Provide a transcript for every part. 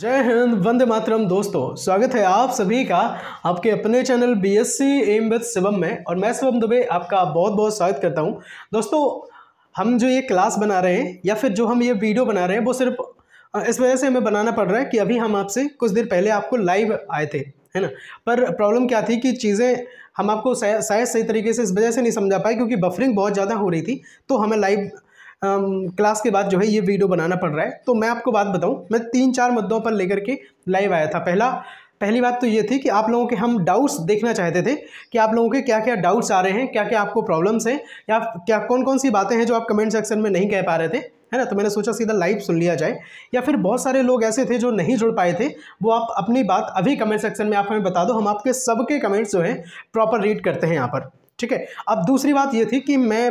जय हिंद वंदे मातरम दोस्तों स्वागत है आप सभी का आपके अपने channel B S C M with Shivam में और मैं शिवम दुबे आपका बहुत बहुत स्वागत करता हूं दोस्तों हम जो ये क्लास बना रहे हैं या फिर जो हम ये वीडियो बना रहे हैं वो सिर्फ इस वजह से हमें बनाना पड़ रहा है कि अभी हम आपसे कुछ देर पहले आपको लाइव आए थे है ना पर प्रॉब्लम क्या थी कि चीज़ें हम आपको शायद सही तरीके से इस वजह से नहीं समझा पाए क्योंकि बफरिंग बहुत ज़्यादा हो रही थी तो हमें लाइव क्लास के बाद जो है ये वीडियो बनाना पड़ रहा है तो मैं आपको बात बताऊँ मैं तीन चार मुद्दों पर लेकर के लाइव आया था पहला पहली बात तो ये थी कि आप लोगों के हम डाउट्स देखना चाहते थे कि आप लोगों के क्या क्या डाउट्स आ रहे हैं क्या क्या आपको प्रॉब्लम्स हैं या क्या कौन कौन सी बातें हैं जो आप कमेंट सेक्शन में नहीं कह पा रहे थे है ना तो मैंने सोचा सीधा लाइव सुन लिया जाए या फिर बहुत सारे लोग ऐसे थे जो नहीं जुड़ पाए थे वो आप अपनी बात अभी कमेंट सेक्शन में आप हमें बता दो हम आपके सबके कमेंट्स जो हैं प्रॉपर रीड करते हैं यहाँ पर ठीक है अब दूसरी बात ये थी कि मैं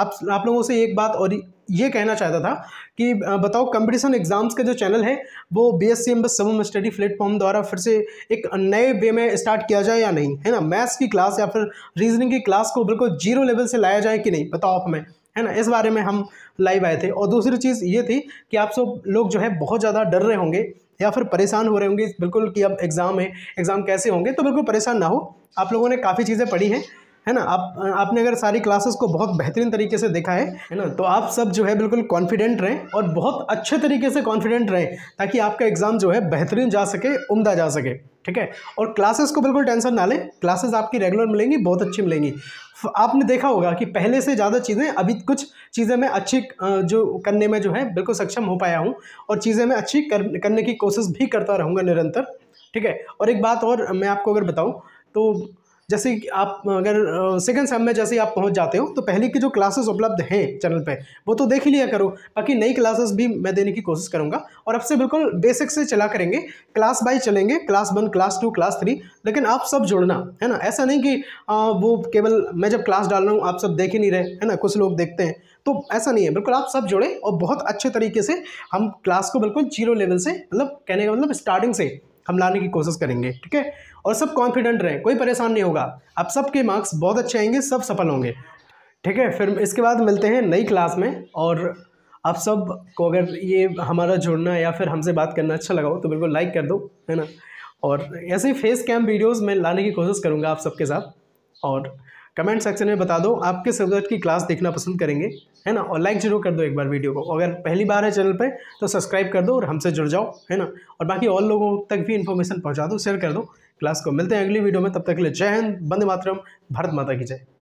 आप आप लोगों से एक बात और ये कहना चाहता था कि बताओ कंपटीशन एग्ज़ाम्स के जो चैनल है वो बी एस सी एम बस समूह स्टडी प्लेटफॉर्म द्वारा फिर से एक नए वे में स्टार्ट किया जाए या नहीं है ना मैथ्स की क्लास या फिर रीजनिंग की क्लास को बिल्कुल जीरो लेवल से लाया जाए कि नहीं बताओ आप हमें है ना इस बारे में हम लाइव आए थे और दूसरी चीज़ ये थी कि आप सब लोग जो है बहुत ज़्यादा डर रहे होंगे या फिर परेशान हो रहे होंगे बिल्कुल कि अब एग्ज़ाम है एग्ज़ाम कैसे होंगे तो बिल्कुल परेशान ना हो आप लोगों ने काफ़ी चीज़ें पढ़ी हैं है ना आप आपने अगर सारी क्लासेस को बहुत बेहतरीन तरीके से देखा है है ना तो आप सब जो है बिल्कुल कॉन्फिडेंट रहें और बहुत अच्छे तरीके से कॉन्फिडेंट रहें ताकि आपका एग्ज़ाम जो है बेहतरीन जा सके उम्दा जा सके ठीक है और क्लासेस को बिल्कुल टेंशन ना लें क्लासेस आपकी रेगुलर मिलेंगी बहुत अच्छी मिलेंगी आपने देखा होगा कि पहले से ज़्यादा चीज़ें अभी कुछ चीज़ें मैं अच्छी जो करने में जो है बिल्कुल सक्षम हो पाया हूँ और चीज़ें मैं अच्छी कर, करने की कोशिश भी करता रहूँगा निरंतर ठीक है और एक बात और मैं आपको अगर बताऊँ तो जैसे आप अगर सेकंड सेम में जैसे आप पहुंच जाते हो तो पहले की जो क्लासेस उपलब्ध हैं चैनल पे वो तो देख ही लिया करो बाकी नई क्लासेस भी मैं देने की कोशिश करूँगा और अब से बिल्कुल बेसिक से चला करेंगे क्लास बाई चलेंगे class one class two class three लेकिन आप सब जुड़ना है ना ऐसा नहीं कि आ, वो केवल मैं जब क्लास डाल रहा हूँ आप सब देख ही नहीं रहे है ना कुछ लोग देखते हैं तो ऐसा नहीं है बिल्कुल आप सब जुड़े और बहुत अच्छे तरीके से हम क्लास को बिल्कुल जीरो लेवल से मतलब कहने का मतलब स्टार्टिंग से हम लाने की कोशिश करेंगे ठीक है और सब कॉन्फिडेंट रहें कोई परेशान नहीं होगा आप सबके मार्क्स बहुत अच्छे आएंगे सब सफल होंगे ठीक है फिर इसके बाद मिलते हैं नई क्लास में और आप सब को अगर ये हमारा जुड़ना या फिर हमसे बात करना अच्छा लगा हो तो बिल्कुल लाइक कर दो है ना और ऐसे फेस कैम वीडियोस मैं लाने की कोशिश करूँगा आप सबके साथ और कमेंट सेक्शन में बता दो आप किस सब्जेक्ट की क्लास देखना पसंद करेंगे है ना और लाइक जरूर कर दो एक बार वीडियो को अगर पहली बार है चैनल पे तो सब्सक्राइब कर दो और हमसे जुड़ जाओ है ना और बाकी और लोगों तक भी इन्फॉर्मेशन पहुँचा दो शेयर कर दो क्लास को मिलते हैं अगली वीडियो में तब तक के लिए जय हिंद बंदे मातरम भारत माता की जय